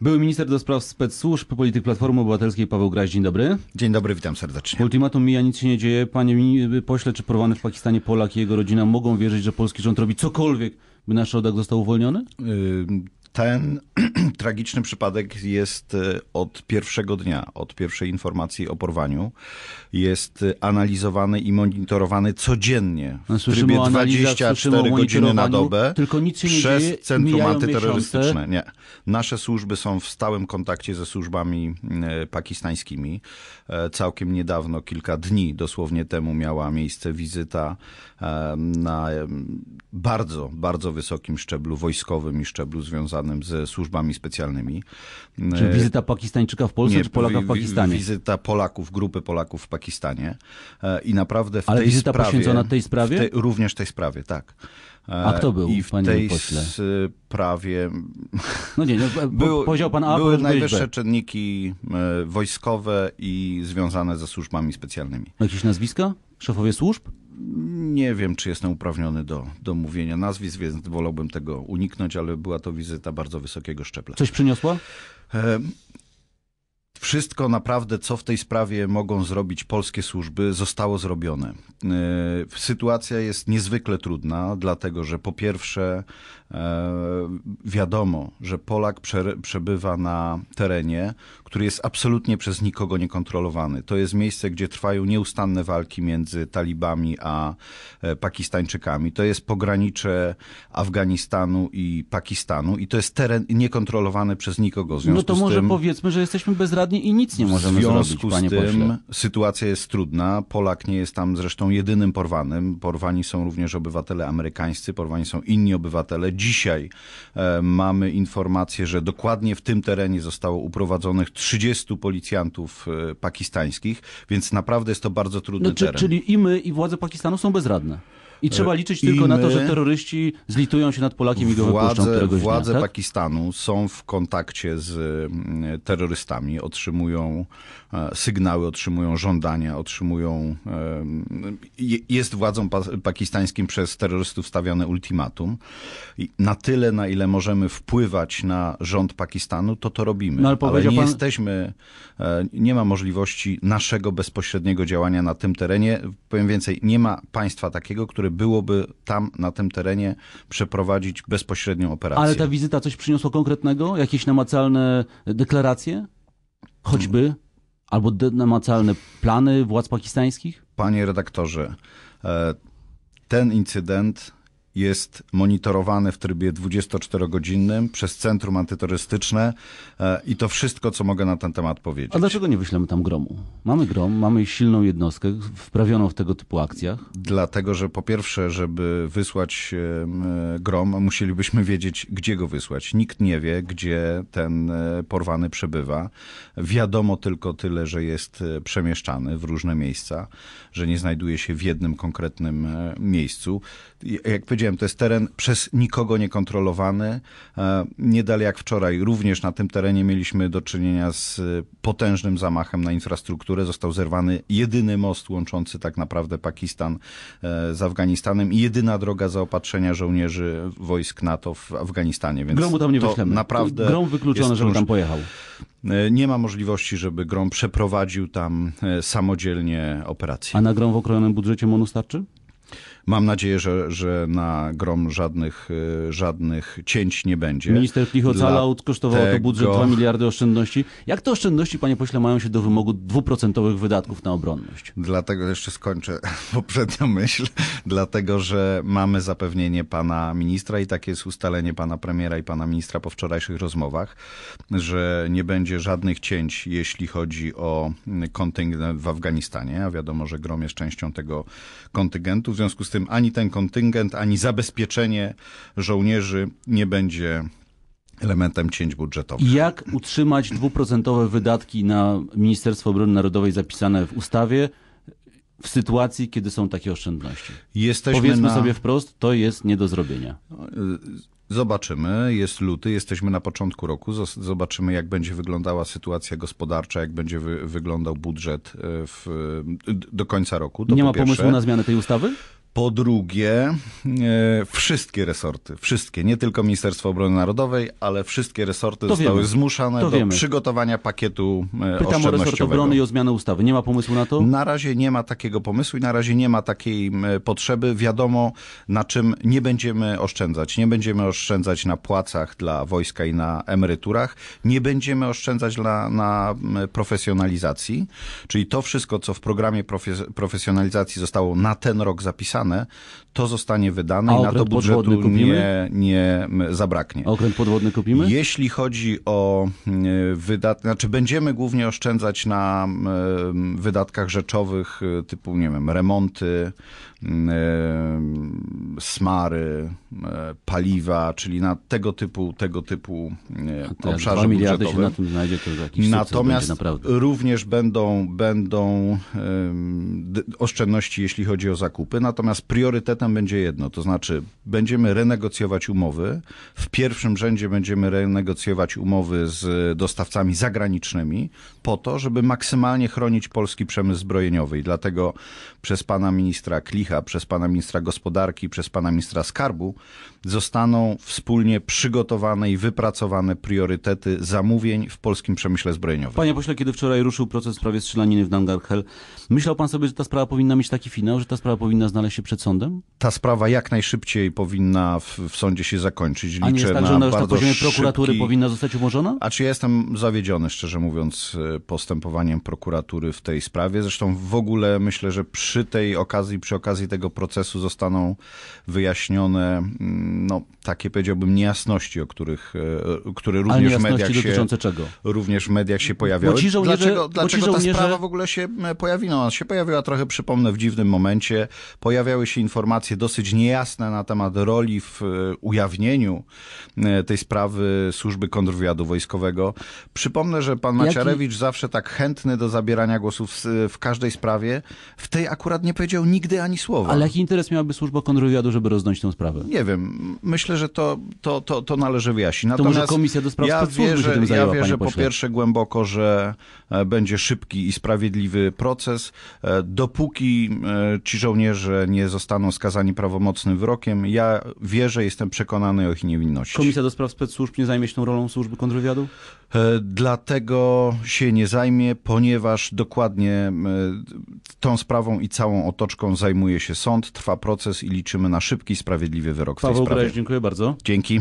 Były minister do spraw spec-służb, polityk Platformy Obywatelskiej Paweł Graź. Dzień dobry. Dzień dobry, witam serdecznie. Ultimatum mija, nic się nie dzieje. Panie pośle, czy porwany w Pakistanie Polak i jego rodzina mogą wierzyć, że polski rząd robi cokolwiek, by nasz rodak został uwolniony? Yy, ten tragiczny przypadek jest e, od pierwszego dnia, od pierwszej informacji o porwaniu. Jest e, analizowany i monitorowany codziennie w słyszymy trybie 24 godziny na dobę tylko nic się nie przez dzieje, Centrum Antyterrorystyczne. Nie. Nasze służby są w stałym kontakcie ze służbami mm, e, pakistańskimi. Całkiem niedawno, kilka dni dosłownie temu miała miejsce wizyta na bardzo, bardzo wysokim szczeblu wojskowym i szczeblu związanym ze służbami specjalnymi. Czy e, wizyta Pakistańczyka w Polsce, nie, czy Polaka w Pakistanie? Wizyta Polaków, grupy Polaków w Pakistanie. E, I naprawdę w Ale tej wizyta sprawie, poświęcona tej sprawie? Te, również tej sprawie, tak. E, A kto był, I w panie tej pośle? sprawie... No nie, no, był, powiedział pan A, Były najwyższe B. czynniki wojskowe i związane ze służbami specjalnymi. Jakieś nazwiska? Szefowie służb? nie wiem, czy jestem uprawniony do, do mówienia nazwisk, więc wolałbym tego uniknąć, ale była to wizyta bardzo wysokiego szczebla. Coś przyniosła? E, wszystko naprawdę, co w tej sprawie mogą zrobić polskie służby, zostało zrobione. E, sytuacja jest niezwykle trudna, dlatego że po pierwsze e, wiadomo, że Polak przebywa na terenie, który jest absolutnie przez nikogo niekontrolowany. To jest miejsce, gdzie trwają nieustanne walki między talibami a e, Pakistańczykami. To jest pogranicze Afganistanu i Pakistanu i to jest teren niekontrolowany przez nikogo. W związku no to może tym... powiedzmy, że jesteśmy bezradni i nic nie możemy zrobić, W związku z tym sytuacja jest trudna. Polak nie jest tam zresztą jedynym porwanym. Porwani są również obywatele amerykańscy, porwani są inni obywatele. Dzisiaj e, mamy informację, że dokładnie w tym terenie zostało uprowadzonych 30 policjantów e, pakistańskich, więc naprawdę jest to bardzo trudny no, czy, teren. Czyli i my, i władze Pakistanu są bezradne. I trzeba e, liczyć tylko na to, że terroryści zlitują się nad Polakiem i go wypuszczą Władze dnia, tak? Pakistanu są w kontakcie z mm, terrorystami, otrzymują e, sygnały, otrzymują żądania, otrzymują... E, jest władzą pakistańskim przez terrorystów stawiane ultimatum. Na tyle, na ile możemy wpływać na rząd Pakistanu, to to robimy. No, ale, ale nie pan... jesteśmy... Nie ma możliwości naszego bezpośredniego działania na tym terenie. Powiem więcej, nie ma państwa takiego, które który byłoby tam, na tym terenie, przeprowadzić bezpośrednią operację. Ale ta wizyta coś przyniosła konkretnego? Jakieś namacalne deklaracje? Choćby? Albo namacalne plany władz pakistańskich? Panie redaktorze, e, ten incydent jest monitorowany w trybie 24-godzinnym przez Centrum Antyterrorystyczne e, i to wszystko, co mogę na ten temat powiedzieć. A dlaczego nie wyślemy tam gromu? Mamy grom, mamy silną jednostkę wprawioną w tego typu akcjach. Dlatego, że po pierwsze, żeby wysłać e, grom, musielibyśmy wiedzieć, gdzie go wysłać. Nikt nie wie, gdzie ten e, porwany przebywa. Wiadomo tylko tyle, że jest przemieszczany w różne miejsca, że nie znajduje się w jednym konkretnym miejscu. Jak powiedziałem, powiedziałem, to jest teren przez nikogo niekontrolowany. E, dalej jak wczoraj również na tym terenie mieliśmy do czynienia z potężnym zamachem na infrastrukturę. Został zerwany jedyny most łączący tak naprawdę Pakistan e, z Afganistanem i jedyna droga zaopatrzenia żołnierzy wojsk NATO w Afganistanie. Więc Gromu tam nie wyślemy. Naprawdę Grom wykluczony, żeby tam pojechał. E, nie ma możliwości, żeby Grom przeprowadził tam samodzielnie operację. A na Grom w okrojonym budżecie MONU starczy? Mam nadzieję, że, że na grom żadnych, y, żadnych cięć nie będzie. Minister Plichocala kosztowało tego... to budżet 2 miliardy oszczędności. Jak te oszczędności, panie pośle, mają się do wymogu dwuprocentowych wydatków na obronność? Dlatego jeszcze skończę poprzednią myśl. Dlatego, że mamy zapewnienie pana ministra i takie jest ustalenie pana premiera i pana ministra po wczorajszych rozmowach, że nie będzie żadnych cięć, jeśli chodzi o kontyngent w Afganistanie, a wiadomo, że grom jest częścią tego kontyngentu. W związku z tym tym ani ten kontyngent, ani zabezpieczenie żołnierzy nie będzie elementem cięć budżetowych. Jak utrzymać dwuprocentowe wydatki na Ministerstwo Obrony Narodowej zapisane w ustawie w sytuacji, kiedy są takie oszczędności? Jesteśmy Powiedzmy na... sobie wprost, to jest nie do zrobienia. No, y, zobaczymy, jest luty, jesteśmy na początku roku, zobaczymy jak będzie wyglądała sytuacja gospodarcza, jak będzie wy wyglądał budżet y, w, y, do końca roku. To Nie ma pierwsze. pomysłu na zmianę tej ustawy? Po drugie, e, wszystkie resorty, wszystkie, nie tylko Ministerstwo Obrony Narodowej, ale wszystkie resorty to zostały wiemy. zmuszane to do wiemy. przygotowania pakietu e, Pytam o resort obrony i o zmianę ustawy. Nie ma pomysłu na to? Na razie nie ma takiego pomysłu i na razie nie ma takiej potrzeby. Wiadomo, na czym nie będziemy oszczędzać. Nie będziemy oszczędzać na płacach dla wojska i na emeryturach. Nie będziemy oszczędzać na profesjonalizacji. Czyli to wszystko, co w programie profes- profesjonalizacji zostało na ten rok zapisane, wydane, to zostanie wydane A i na to budżetu nie, nie zabraknie. A okręt podwodny kupimy? Jeśli chodzi o wydatki, znaczy będziemy głównie oszczędzać na wydatkach rzeczowych y, typu, nie wiem, remonty, Mm, e, smary, e, paliwa, czyli na tego typu, tego typu e, obszarze 2 miliardy budżetowym. się na tym znajdzie, to jakiś Natomiast naprawdę. również będą, będą oszczędności, jeśli chodzi o zakupy. Natomiast priorytetem będzie jedno, to znaczy będziemy renegocjować umowy. W pierwszym rzędzie będziemy renegocjować umowy z dostawcami zagranicznymi po to, żeby maksymalnie chronić polski przemysł zbrojeniowy. I dlatego przez pana ministra Klicha przez pana ministra gospodarki, przez pana ministra skarbu, zostaną wspólnie przygotowane i wypracowane priorytety zamówień w polskim przemyśle zbrojeniowym. Panie pośle, kiedy wczoraj ruszył proces w sprawie strzelaniny w Dangarhel, myślał pan sobie, że ta sprawa powinna mieć taki finał, że ta sprawa powinna znaleźć się przed sądem? Ta sprawa jak najszybciej powinna w, w sądzie się zakończyć. Liczę A nie jest tak, na że ona już na poziomie szybki... prokuratury powinna zostać umorzona? A czy ja jestem zawiedziony, szczerze mówiąc, e, postępowaniem prokuratury w tej sprawie. Zresztą w ogóle myślę, że przy tej okazji, przy okazji okazji tego procesu zostaną wyjaśnione mm, no, takie powiedziałbym niejasności, o których, e, które również w mediach się... Czego? Również w mediach się pojawiały. Bo ci żołnierze, dlaczego dlaczego ci żołnierze... ta sprawa w ogóle się e, pojawiła? No, ona się pojawiła trochę, przypomnę, w dziwnym momencie. Pojawiały się informacje dosyć niejasne na temat roli w e, ujawnieniu tej sprawy służby kontrwywiadu wojskowego. Przypomnę, że pan Maciarewicz Jaki... zawsze tak chętny do zabierania głosów w każdej sprawie, w tej akurat nie powiedział nigdy ani słowa słowa. Ale jaki interes miałaby służba kontrwywiadu, żeby rozdąć tę sprawę? Nie wiem. Myślę, że to, to, to, to należy wyjaśnić. Natomiast to może Komisja do Spraw ja wierzę, tym zajęła, Ja wierzę po pierwsze głęboko, że e, będzie szybki i sprawiedliwy proces. E, dopóki e, ci żołnierze nie zostaną skazani prawomocnym wyrokiem, ja wierzę, jestem przekonany o ich niewinności. Komisja do Spraw Specsłużb nie zajmie się tą rolą służby kontrwywiadu? Dlatego się nie zajmie, ponieważ dokładnie tą sprawą i całą otoczką zajmuje się sąd, trwa proces i liczymy na szybki, sprawiedliwy wyrok w Paweł tej sprawie. Braś, dziękuję bardzo. Dzięki.